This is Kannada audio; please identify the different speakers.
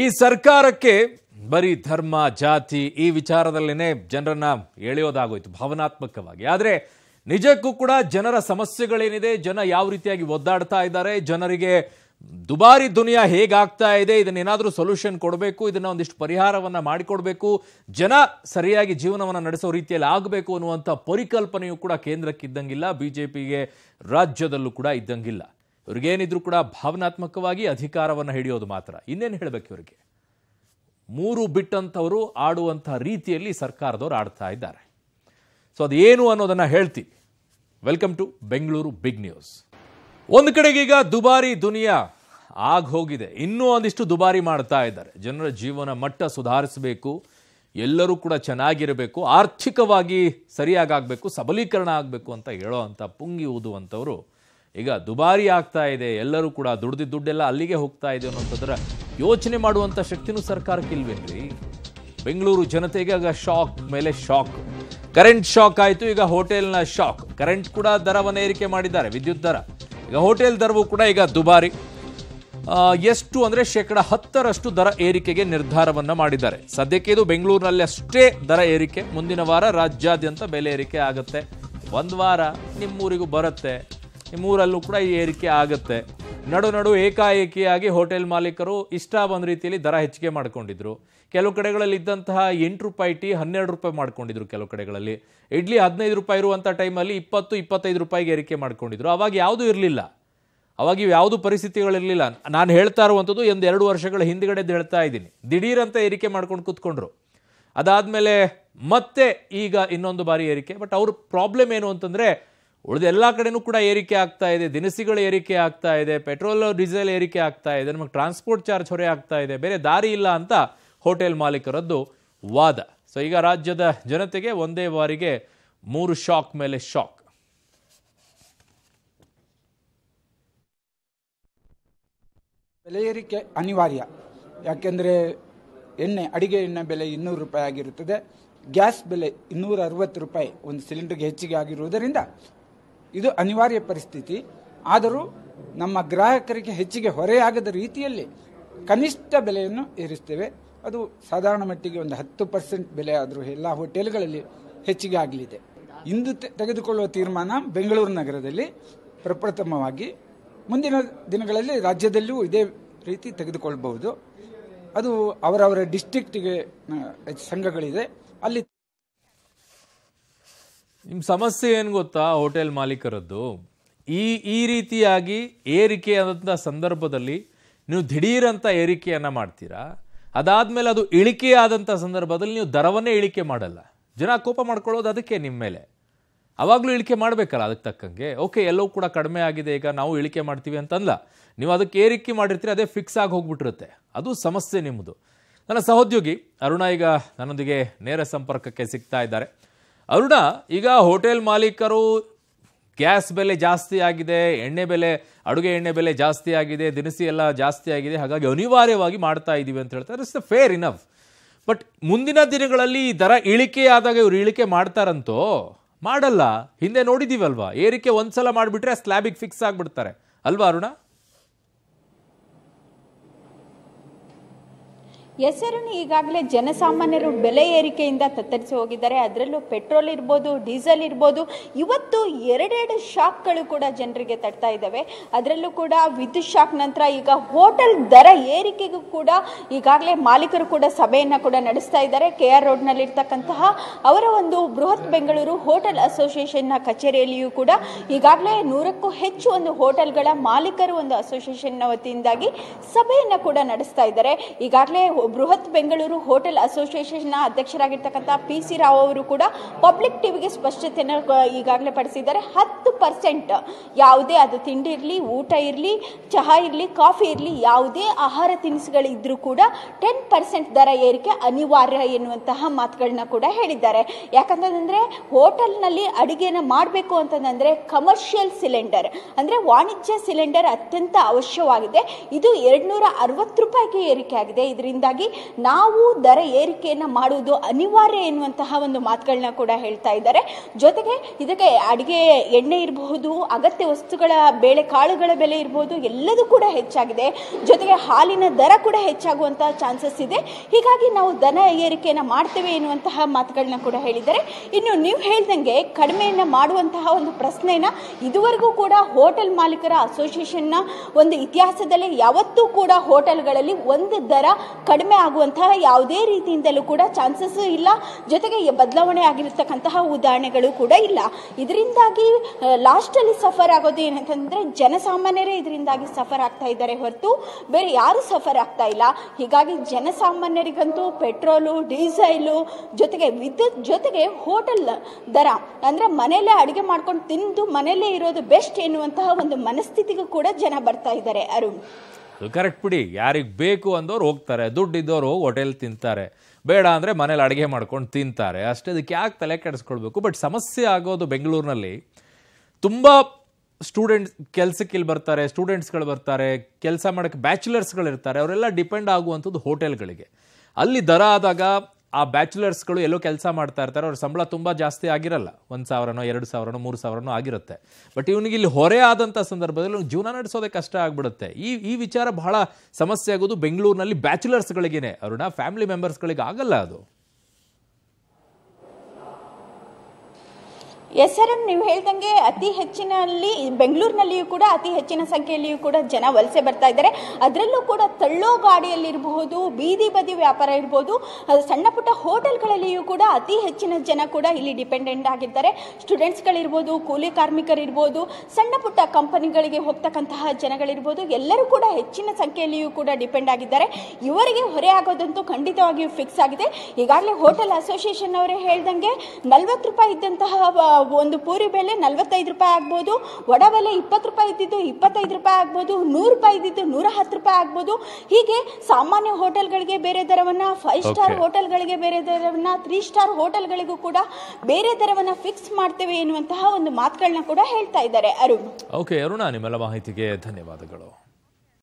Speaker 1: ಈ ಸರ್ಕಾರಕ್ಕೆ ಬರೀ ಧರ್ಮ ಜಾತಿ ಈ ವಿಚಾರದಲ್ಲೇ ಜನರನ್ನ ಎಳೆಯೋದಾಗೋಯ್ತು ಭಾವನಾತ್ಮಕವಾಗಿ ಆದರೆ ನಿಜಕ್ಕೂ ಕೂಡ ಜನರ ಸಮಸ್ಯೆಗಳೇನಿದೆ ಜನ ಯಾವ ರೀತಿಯಾಗಿ ಒದ್ದಾಡ್ತಾ ಇದ್ದಾರೆ ಜನರಿಗೆ ದುಬಾರಿ ದುನಿಯಾ ಹೇಗಾಗ್ತಾ ಇದೆ ಇದನ್ನೇನಾದರೂ ಸೊಲ್ಯೂಷನ್ ಕೊಡಬೇಕು ಇದನ್ನ ಒಂದಿಷ್ಟು ಪರಿಹಾರವನ್ನು ಮಾಡಿಕೊಡ್ಬೇಕು ಜನ ಸರಿಯಾಗಿ ಜೀವನವನ್ನು ನಡೆಸೋ ರೀತಿಯಲ್ಲಿ ಆಗಬೇಕು ಅನ್ನುವಂಥ ಪರಿಕಲ್ಪನೆಯು ಕೂಡ ಕೇಂದ್ರಕ್ಕಿದ್ದಂಗಿಲ್ಲ ಬಿ ಜೆ ಪಿಗೆ ರಾಜ್ಯದಲ್ಲೂ ಕೂಡ ಇದ್ದಂಗಿಲ್ಲ ಇವ್ರಿಗೇನಿದ್ರು ಕೂಡ ಭಾವನಾತ್ಮಕವಾಗಿ ಅಧಿಕಾರವನ್ನು ಹಿಡಿಯೋದು ಮಾತ್ರ ಇನ್ನೇನು ಹೇಳಬೇಕು ಇವರಿಗೆ ಮೂರು ಬಿಟ್ಟಂಥವರು ಆಡುವಂಥ ರೀತಿಯಲ್ಲಿ ಸರ್ಕಾರದವರು ಆಡ್ತಾ ಇದ್ದಾರೆ ಸೊ ಅದು ಏನು ಅನ್ನೋದನ್ನು ಹೇಳ್ತಿ welcome to Bengaluru big news ಒಂದು ಕಡೆಗೀಗ ದುಬಾರಿ ದುನಿಯಾ ಆಗೋಗಿದೆ ಹೋಗಿದೆ ಇನ್ನೂ ಒಂದಿಷ್ಟು ದುಬಾರಿ ಮಾಡ್ತಾ ಇದ್ದಾರೆ ಜನರ ಜೀವನ ಮಟ್ಟ ಸುಧಾರಿಸಬೇಕು ಎಲ್ಲರೂ ಕೂಡ ಚೆನ್ನಾಗಿರಬೇಕು ಆರ್ಥಿಕವಾಗಿ ಸರಿಯಾಗಬೇಕು ಸಬಲೀಕರಣ ಆಗಬೇಕು ಅಂತ ಹೇಳೋ ಅಂಥ ಪುಂಗಿ ಊದುವಂಥವರು ಈಗ ದುಬಾರಿ ಆಗ್ತಾ ಇದೆ ಎಲ್ಲರೂ ಕೂಡ ದುಡ್ದಿದ್ದ ದುಡ್ಡೆಲ್ಲ ಅಲ್ಲಿಗೆ ಹೋಗ್ತಾ ಇದೆ ಅನ್ನೋಂಥದ್ರ ಯೋಚನೆ ಮಾಡುವಂಥ ಶಕ್ತಿನೂ ಇಲ್ವೇನ್ರಿ ಬೆಂಗಳೂರು ಜನತೆಗೆ ಆಗ ಶಾಕ್ ಮೇಲೆ ಶಾಕ್ ಕರೆಂಟ್ ಶಾಕ್ ಆಯಿತು ಈಗ ಹೋಟೆಲ್ನ ಶಾಕ್ ಕರೆಂಟ್ ಕೂಡ ದರವನ್ನು ಏರಿಕೆ ಮಾಡಿದ್ದಾರೆ ವಿದ್ಯುತ್ ದರ ಈಗ ಹೋಟೆಲ್ ದರವೂ ಕೂಡ ಈಗ ದುಬಾರಿ ಎಷ್ಟು ಅಂದರೆ ಶೇಕಡ ಹತ್ತರಷ್ಟು ದರ ಏರಿಕೆಗೆ ನಿರ್ಧಾರವನ್ನು ಮಾಡಿದ್ದಾರೆ ಸದ್ಯಕ್ಕೆ ಇದು ಬೆಂಗಳೂರಿನಲ್ಲಿ ಅಷ್ಟೇ ದರ ಏರಿಕೆ ಮುಂದಿನ ವಾರ ರಾಜ್ಯಾದ್ಯಂತ ಬೆಲೆ ಏರಿಕೆ ಆಗುತ್ತೆ ಒಂದು ವಾರ ನಿಮ್ಮೂರಿಗೂ ಬರುತ್ತೆ ಈ ಮೂರಲ್ಲೂ ಕೂಡ ಈ ಏರಿಕೆ ಆಗುತ್ತೆ ನಡು ನಡು ಏಕಾಏಕಿಯಾಗಿ ಹೋಟೆಲ್ ಮಾಲೀಕರು ಇಷ್ಟ ಬಂದ ರೀತಿಯಲ್ಲಿ ದರ ಹೆಚ್ಚಿಗೆ ಮಾಡ್ಕೊಂಡಿದ್ರು ಕೆಲವು ಕಡೆಗಳಲ್ಲಿ ಇದ್ದಂತಹ ಎಂಟು ರೂಪಾಯಿ ಟೀ ಹನ್ನೆರಡು ರೂಪಾಯಿ ಮಾಡ್ಕೊಂಡಿದ್ರು ಕೆಲವು ಕಡೆಗಳಲ್ಲಿ ಇಡ್ಲಿ ಹದಿನೈದು ರೂಪಾಯಿ ಇರುವಂಥ ಟೈಮಲ್ಲಿ ಇಪ್ಪತ್ತು ಇಪ್ಪತ್ತೈದು ರೂಪಾಯಿಗೆ ಏರಿಕೆ ಮಾಡ್ಕೊಂಡಿದ್ರು ಅವಾಗ ಯಾವುದು ಇರಲಿಲ್ಲ ಅವಾಗ ಇವು ಯಾವುದೂ ಪರಿಸ್ಥಿತಿಗಳಿರಲಿಲ್ಲ ನಾನು ಹೇಳ್ತಾ ಇರುವಂಥದ್ದು ಒಂದು ಎರಡು ವರ್ಷಗಳ ಹಿಂದ್ಗಡೆ ಹೇಳ್ತಾ ಇದ್ದೀನಿ ದಿಢೀರಂತ ಏರಿಕೆ ಮಾಡ್ಕೊಂಡು ಕೂತ್ಕೊಂಡ್ರು ಅದಾದಮೇಲೆ ಮತ್ತೆ ಈಗ ಇನ್ನೊಂದು ಬಾರಿ ಏರಿಕೆ ಬಟ್ ಅವ್ರ ಪ್ರಾಬ್ಲಮ್ ಏನು ಅಂತಂದರೆ ಉಳಿದ ಎಲ್ಲ ಕಡೆನೂ ಕೂಡ ಏರಿಕೆ ಆಗ್ತಾ ಇದೆ ದಿನಸಿಗಳು ಏರಿಕೆ ಆಗ್ತಾ ಇದೆ ಪೆಟ್ರೋಲ್ ಡೀಸೆಲ್ ಏರಿಕೆ ಆಗ್ತಾ ಇದೆ ನಮಗೆ ಟ್ರಾನ್ಸ್ಪೋರ್ಟ್ ಚಾರ್ಜ್ ಹೊರೆ ಆಗ್ತಾ ಇದೆ ಬೇರೆ ದಾರಿ ಇಲ್ಲ ಅಂತ ಹೋಟೆಲ್ ಮಾಲೀಕರದ್ದು ವಾದ ಸೊ ಈಗ ರಾಜ್ಯದ ಜನತೆಗೆ ಒಂದೇ ಬಾರಿಗೆ ಮೂರು ಶಾಕ್ ಮೇಲೆ ಶಾಕ್ ಬೆಲೆ ಏರಿಕೆ ಅನಿವಾರ್ಯ ಯಾಕೆಂದರೆ ಎಣ್ಣೆ ಅಡಿಗೆ ಎಣ್ಣೆ ಬೆಲೆ ಇನ್ನೂರು ರೂಪಾಯಿ ಆಗಿರುತ್ತದೆ ಗ್ಯಾಸ್ ಬೆಲೆ ಇನ್ನೂರ ಅರವತ್ತು ರೂಪಾಯಿ ಒಂದು ಸಿಲಿಂಡರ್ಗೆ ಹೆಚ್ಚಿಗೆ ಆಗಿರುವುದರಿಂದ ಇದು ಅನಿವಾರ್ಯ ಪರಿಸ್ಥಿತಿ ಆದರೂ ನಮ್ಮ ಗ್ರಾಹಕರಿಗೆ ಹೆಚ್ಚಿಗೆ ಹೊರೆಯಾಗದ ರೀತಿಯಲ್ಲಿ ಕನಿಷ್ಠ ಬೆಲೆಯನ್ನು ಏರಿಸ್ತೇವೆ ಅದು ಸಾಧಾರಣ ಮಟ್ಟಿಗೆ ಒಂದು ಹತ್ತು ಪರ್ಸೆಂಟ್ ಬೆಲೆ ಆದರೂ ಎಲ್ಲ ಹೋಟೆಲ್ಗಳಲ್ಲಿ ಹೆಚ್ಚಿಗೆ ಆಗಲಿದೆ ಇಂದು ತೆಗೆದುಕೊಳ್ಳುವ ತೀರ್ಮಾನ ಬೆಂಗಳೂರು ನಗರದಲ್ಲಿ ಪ್ರಪ್ರಥಮವಾಗಿ ಮುಂದಿನ ದಿನಗಳಲ್ಲಿ ರಾಜ್ಯದಲ್ಲಿಯೂ ಇದೇ ರೀತಿ ತೆಗೆದುಕೊಳ್ಳಬಹುದು ಅದು ಅವರವರ ಡಿಸ್ಟಿಕ್ಟಿಗೆ ಸಂಘಗಳಿದೆ ಅಲ್ಲಿ ನಿಮ್ಮ ಸಮಸ್ಯೆ ಏನು ಗೊತ್ತಾ ಹೋಟೆಲ್ ಮಾಲೀಕರದ್ದು ಈ ಈ ರೀತಿಯಾಗಿ ಏರಿಕೆ ಆದಂಥ ಸಂದರ್ಭದಲ್ಲಿ ನೀವು ದಿಢೀರಂಥ ಏರಿಕೆಯನ್ನು ಮಾಡ್ತೀರಾ ಅದಾದಮೇಲೆ ಅದು ಇಳಿಕೆ ಆದಂಥ ಸಂದರ್ಭದಲ್ಲಿ ನೀವು ದರವನ್ನೇ ಇಳಿಕೆ ಮಾಡಲ್ಲ ಜನ ಕೋಪ ಮಾಡ್ಕೊಳ್ಳೋದು ಅದಕ್ಕೆ ನಿಮ್ಮ ಮೇಲೆ ಆವಾಗಲೂ ಇಳಿಕೆ ಮಾಡಬೇಕಲ್ಲ ಅದಕ್ಕೆ ತಕ್ಕಂಗೆ ಓಕೆ ಎಲ್ಲವೂ ಕೂಡ ಕಡಿಮೆ ಆಗಿದೆ ಈಗ ನಾವು ಇಳಿಕೆ ಮಾಡ್ತೀವಿ ಅಂತಂದ ನೀವು ಅದಕ್ಕೆ ಏರಿಕೆ ಮಾಡಿರ್ತೀರಿ ಅದೇ ಫಿಕ್ಸ್ ಆಗಿ ಹೋಗ್ಬಿಟ್ಟಿರುತ್ತೆ ಅದು ಸಮಸ್ಯೆ ನಿಮ್ಮದು ನನ್ನ ಸಹೋದ್ಯೋಗಿ ಅರುಣ ಈಗ ನನ್ನೊಂದಿಗೆ ನೇರ ಸಂಪರ್ಕಕ್ಕೆ ಸಿಗ್ತಾ ಇದ್ದಾರೆ ಅರುಣ ಈಗ ಹೋಟೆಲ್ ಮಾಲೀಕರು ಗ್ಯಾಸ್ ಬೆಲೆ ಜಾಸ್ತಿ ಆಗಿದೆ ಎಣ್ಣೆ ಬೆಲೆ ಅಡುಗೆ ಎಣ್ಣೆ ಬೆಲೆ ಜಾಸ್ತಿ ಆಗಿದೆ ದಿನಸಿ ಎಲ್ಲ ಜಾಸ್ತಿ ಆಗಿದೆ ಹಾಗಾಗಿ ಅನಿವಾರ್ಯವಾಗಿ ಮಾಡ್ತಾ ಇದ್ದೀವಿ ಅಂತ ಹೇಳ್ತಾರೆ it's the fair enough but ಮುಂದಿನ ದಿನಗಳಲ್ಲಿ ಈ ದರ ಇಳಿಕೆ ಆದಾಗ ಇವರು ಇಳಿಕೆ ಮಾಡ್ತಾರಂತೋ ಮಾಡಲ್ಲ ಹಿಂದೆ ನೋಡಿದ್ದೀವಲ್ವಾ ಏರಿಕೆ ಒಂದು ಸಲ ಮಾಡಿಬಿಟ್ರೆ ಸ್ಲ್ಯಾಬಿಗೆ ಫಿಕ್ಸ್ ಆಗಿಬಿಡ್ತಾರೆ ಅಲ್ವಾ ಅರುಣ
Speaker 2: ಹೆಸರನ್ನು ಈಗಾಗಲೇ ಜನಸಾಮಾನ್ಯರು ಬೆಲೆ ಏರಿಕೆಯಿಂದ ತತ್ತರಿಸಿ ಹೋಗಿದ್ದಾರೆ ಅದರಲ್ಲೂ ಪೆಟ್ರೋಲ್ ಇರ್ಬೋದು ಡೀಸೆಲ್ ಇರ್ಬೋದು ಇವತ್ತು ಎರಡೆರಡು ಶಾಕ್ಗಳು ಕೂಡ ಜನರಿಗೆ ತಡ್ತಾ ಇದ್ದಾವೆ ಅದರಲ್ಲೂ ಕೂಡ ವಿದ್ಯುತ್ ಶಾಕ್ ನಂತರ ಈಗ ಹೋಟೆಲ್ ದರ ಏರಿಕೆಗೂ ಕೂಡ ಈಗಾಗಲೇ ಮಾಲೀಕರು ಕೂಡ ಸಭೆಯನ್ನು ಕೂಡ ನಡೆಸ್ತಾ ಇದ್ದಾರೆ ಕೆ ಆರ್ ರೋಡ್ನಲ್ಲಿರ್ತಕ್ಕಂತಹ ಅವರ ಒಂದು ಬೃಹತ್ ಬೆಂಗಳೂರು ಹೋಟೆಲ್ ಅಸೋಸಿಯೇಷನ್ನ ಕಚೇರಿಯಲ್ಲಿಯೂ ಕೂಡ ಈಗಾಗಲೇ ನೂರಕ್ಕೂ ಹೆಚ್ಚು ಒಂದು ಹೋಟೆಲ್ಗಳ ಮಾಲೀಕರು ಒಂದು ಅಸೋಸಿಯೇಷನ್ನ ವತಿಯಿಂದಾಗಿ ಸಭೆಯನ್ನು ಕೂಡ ನಡೆಸ್ತಾ ಇದ್ದಾರೆ ಈಗಾಗಲೇ ಬೃಹತ್ ಬೆಂಗಳೂರು ಹೋಟೆಲ್ ಅಸೋಸಿಯೇಷನ್ನ ಅಧ್ಯಕ್ಷರಾಗಿರ್ತಕ್ಕಂಥ ಪಿ ಸಿ ರಾವ್ ಅವರು ಕೂಡ ಪಬ್ಲಿಕ್ ಟಿವಿಗೆ ಸ್ಪಷ್ಟತೆಯನ್ನು ಈಗಾಗಲೇ ಪಡಿಸಿದ್ದಾರೆ ಹತ್ತು ಪರ್ಸೆಂಟ್ ಯಾವುದೇ ಅದು ತಿಂಡಿ ಇರಲಿ ಊಟ ಇರಲಿ ಚಹಾ ಇರಲಿ ಕಾಫಿ ಇರಲಿ ಯಾವುದೇ ಆಹಾರ ತಿನಿಸುಗಳಿದ್ದರೂ ಕೂಡ ಟೆನ್ ಪರ್ಸೆಂಟ್ ದರ ಏರಿಕೆ ಅನಿವಾರ್ಯ ಎನ್ನುವಂತಹ ಮಾತುಗಳನ್ನ ಕೂಡ ಹೇಳಿದ್ದಾರೆ ಯಾಕಂತಂದರೆ ಹೋಟೆಲ್ನಲ್ಲಿ ಅಡುಗೆನ ಮಾಡಬೇಕು ಅಂತಂದ್ರೆ ಕಮರ್ಷಿಯಲ್ ಸಿಲಿಂಡರ್ ಅಂದರೆ ವಾಣಿಜ್ಯ ಸಿಲಿಂಡರ್ ಅತ್ಯಂತ ಅವಶ್ಯವಾಗಿದೆ ಇದು ಎರಡು ನೂರ ಅರವತ್ತು ರೂಪಾಯಿಗೆ ಏರಿಕೆ ಆಗಿದೆ ಇದರಿಂದಾಗಿ ಹಾಗಾಗಿ ನಾವು ದರ ಏರಿಕೆಯನ್ನು ಮಾಡುವುದು ಅನಿವಾರ್ಯ ಎನ್ನುವಂತಹ ಒಂದು ಮಾತುಗಳನ್ನ ಕೂಡ ಹೇಳ್ತಾ ಇದ್ದಾರೆ ಜೊತೆಗೆ ಇದಕ್ಕೆ ಅಡಿಗೆ ಎಣ್ಣೆ ಇರಬಹುದು ಅಗತ್ಯ ವಸ್ತುಗಳ ಬೇಳೆ ಕಾಳುಗಳ ಬೆಲೆ ಇರಬಹುದು ಎಲ್ಲದೂ ಕೂಡ ಹೆಚ್ಚಾಗಿದೆ ಜೊತೆಗೆ ಹಾಲಿನ ದರ ಕೂಡ ಹೆಚ್ಚಾಗುವಂತಹ ಚಾನ್ಸಸ್ ಇದೆ ಹೀಗಾಗಿ ನಾವು ದನ ಏರಿಕೆಯನ್ನು ಮಾಡ್ತೇವೆ ಎನ್ನುವಂತಹ ಮಾತುಗಳನ್ನ ಕೂಡ ಹೇಳಿದ್ದಾರೆ ಇನ್ನು ನೀವು ಹೇಳ್ದಂಗೆ ಕಡಿಮೆಯನ್ನು ಮಾಡುವಂತಹ ಒಂದು ಪ್ರಶ್ನೆನ ಇದುವರೆಗೂ ಕೂಡ ಹೋಟೆಲ್ ಮಾಲೀಕರ ಅಸೋಸಿಯೇಷನ್ನ ಒಂದು ಇತಿಹಾಸದಲ್ಲಿ ಯಾವತ್ತೂ ಕೂಡ ಹೋಟೆಲ್ಗಳಲ್ಲಿ ಒಂದು ದರ ಕಡಿಮೆ ಕಡಿಮೆ ಆಗುವಂತಹ ಯಾವುದೇ ರೀತಿಯಿಂದಲೂ ಕೂಡ ಚಾನ್ಸಸ್ ಇಲ್ಲ ಜೊತೆಗೆ ಬದಲಾವಣೆ ಆಗಿರತಕ್ಕಂತಹ ಉದಾಹರಣೆಗಳು ಕೂಡ ಇಲ್ಲ ಇದರಿಂದಾಗಿ ಲಾಸ್ಟಲ್ಲಿ ಸಫರ್ ಆಗೋದು ಏನಂತಂದ್ರೆ ಜನಸಾಮಾನ್ಯರೇ ಇದರಿಂದಾಗಿ ಸಫರ್ ಆಗ್ತಾ ಇದ್ದಾರೆ ಹೊರತು ಬೇರೆ ಯಾರು ಸಫರ್ ಆಗ್ತಾ ಇಲ್ಲ ಹೀಗಾಗಿ ಜನಸಾಮಾನ್ಯರಿಗಂತೂ ಪೆಟ್ರೋಲು ಡೀಸೆಲು ಜೊತೆಗೆ ವಿದ್ಯುತ್ ಜೊತೆಗೆ ಹೋಟೆಲ್ ದರ ಅಂದ್ರೆ ಮನೆಯಲ್ಲೇ ಅಡುಗೆ ಮಾಡ್ಕೊಂಡು ತಿಂದು ಮನೆಯಲ್ಲೇ ಇರೋದು ಬೆಸ್ಟ್ ಎನ್ನುವಂತಹ ಒಂದು ಮನಸ್ಥಿತಿಗೂ ಕೂಡ ಜನ ಬರ್ತಾ ಇದ್ದಾರೆ ಅರುಣ್
Speaker 1: ಕರೆಕ್ಟ್ ಬಿಡಿ ಯಾರಿಗೆ ಬೇಕು ಅಂದವ್ರು ಹೋಗ್ತಾರೆ ದುಡ್ಡು ಇದ್ದವರು ಹೋಟೆಲ್ ತಿಂತಾರೆ ಬೇಡ ಅಂದರೆ ಮನೇಲಿ ಅಡುಗೆ ಮಾಡ್ಕೊಂಡು ತಿಂತಾರೆ ಅಷ್ಟೇ ಅದಕ್ಕೆ ಯಾಕೆ ತಲೆ ಕೆಡಿಸ್ಕೊಳ್ಬೇಕು ಬಟ್ ಸಮಸ್ಯೆ ಆಗೋದು ಬೆಂಗಳೂರಿನಲ್ಲಿ ತುಂಬ ಸ್ಟೂಡೆಂಟ್ಸ್ ಕೆಲಸಕ್ಕೆ ಇಲ್ಲಿ ಬರ್ತಾರೆ ಸ್ಟೂಡೆಂಟ್ಸ್ಗಳು ಬರ್ತಾರೆ ಕೆಲಸ ಮಾಡೋಕ್ಕೆ ಬ್ಯಾಚುಲರ್ಸ್ಗಳಿರ್ತಾರೆ ಅವರೆಲ್ಲ ಡಿಪೆಂಡ್ ಆಗುವಂಥದ್ದು ಹೋಟೆಲ್ಗಳಿಗೆ ಅಲ್ಲಿ ದರ ಆದಾಗ ಆ ಬ್ಯಾಚುಲರ್ಸ್ಗಳು ಎಲ್ಲೋ ಕೆಲಸ ಮಾಡ್ತಾ ಇರ್ತಾರೆ ಅವ್ರ ಸಂಬಳ ತುಂಬ ಜಾಸ್ತಿ ಆಗಿರಲ್ಲ ಒಂದು ಸಾವಿರನೋ ಎರಡು ಸಾವಿರನೋ ಮೂರು ಸಾವಿರನೋ ಆಗಿರುತ್ತೆ ಬಟ್ ಇವನಿಗೆ ಇಲ್ಲಿ ಹೊರೆ ಆದಂಥ ಸಂದರ್ಭದಲ್ಲಿ ಜೀವನ ನಡೆಸೋದೇ ಕಷ್ಟ ಆಗಿಬಿಡುತ್ತೆ ಈ ಈ ವಿಚಾರ ಬಹಳ ಸಮಸ್ಯೆ ಆಗೋದು ಬೆಂಗಳೂರಿನಲ್ಲಿ ಬ್ಯಾಚುಲರ್ಸ್ಗಳಿಗೇನೆ ಅವ್ರನ್ನ ಫ್ಯಾಮಿಲಿ ಮೆಂಬರ್ಸ್ಗಳಿಗೆ ಆಗಲ್ಲ ಅದು
Speaker 2: ಎಸ್ ಆರ್ ಎಮ್ ನೀವು ಹೇಳ್ದಂಗೆ ಅತಿ ಹೆಚ್ಚಿನಲ್ಲಿ ಬೆಂಗಳೂರಿನಲ್ಲಿಯೂ ಕೂಡ ಅತಿ ಹೆಚ್ಚಿನ ಸಂಖ್ಯೆಯಲ್ಲಿಯೂ ಕೂಡ ಜನ ವಲಸೆ ಬರ್ತಾ ಇದ್ದಾರೆ ಅದರಲ್ಲೂ ಕೂಡ ತಳ್ಳೋ ಗಾಡಿಯಲ್ಲಿರಬಹುದು ಬೀದಿ ಬದಿ ವ್ಯಾಪಾರ ಇರ್ಬೋದು ಸಣ್ಣ ಪುಟ್ಟ ಹೋಟೆಲ್ಗಳಲ್ಲಿಯೂ ಕೂಡ ಅತಿ ಹೆಚ್ಚಿನ ಜನ ಕೂಡ ಇಲ್ಲಿ ಡಿಪೆಂಡೆಂಟ್ ಆಗಿದ್ದಾರೆ ಸ್ಟೂಡೆಂಟ್ಸ್ಗಳಿರ್ಬೋದು ಕೂಲಿ ಕಾರ್ಮಿಕರಿರ್ಬೋದು ಸಣ್ಣ ಪುಟ್ಟ ಕಂಪನಿಗಳಿಗೆ ಹೋಗ್ತಕ್ಕಂತಹ ಜನಗಳಿರ್ಬೋದು ಎಲ್ಲರೂ ಕೂಡ ಹೆಚ್ಚಿನ ಸಂಖ್ಯೆಯಲ್ಲಿಯೂ ಕೂಡ ಡಿಪೆಂಡ್ ಆಗಿದ್ದಾರೆ ಇವರಿಗೆ ಹೊರೆ ಆಗೋದಂತೂ ಖಂಡಿತವಾಗಿಯೂ ಫಿಕ್ಸ್ ಆಗಿದೆ ಈಗಾಗಲೇ ಹೋಟೆಲ್ ಅಸೋಸಿಯೇಷನ್ ಅವರೇ ಹೇಳ್ದಂಗೆ ನಲ್ವತ್ತು ರೂಪಾಯಿ ಇದ್ದಂತಹ ಒಂದು ಪೂರಿ ಬೆಲೆ ನಲ್ವತ್ತೈದು ರೂಪಾಯಿ ಆಗ್ಬೋದು ವಡ ಬೆಲೆ ಇಪ್ಪತ್ತು ರೂಪಾಯಿ ಇದ್ದಿದ್ದು ಇಪ್ಪತ್ತೈದು ರೂಪಾಯಿ ಆಗ್ಬೋದು ನೂರು ರೂಪಾಯಿ ಇದ್ದಿದ್ದು ನೂರ ಹತ್ತು ರೂಪಾಯಿ ಆಗ್ಬೋದು ಹೀಗೆ ಸಾಮಾನ್ಯ ಹೋಟೆಲ್ಗಳಿಗೆ ಬೇರೆ ದರವನ್ನ ಫೈವ್ ಸ್ಟಾರ್ ಹೋಟೆಲ್ಗಳಿಗೆ ಬೇರೆ ದರವನ್ನ ತ್ರೀ ಸ್ಟಾರ್ ಹೋಟೆಲ್ಗಳಿಗೂ ಕೂಡ ಬೇರೆ ದರವನ್ನ ಫಿಕ್ಸ್ ಮಾಡ್ತೇವೆ ಎನ್ನುವಂತಹ ಒಂದು ಮಾತುಗಳನ್ನ ಕೂಡ ಹೇಳ್ತಾ ಇದ್ದಾರೆ ಅರುಣ್
Speaker 1: ಓಕೆ ಅರುಣ ನಿಮ್ಮೆಲ್ಲ ಮಾಹಿತಿಗೆ ಧನ್ಯವಾದಗಳು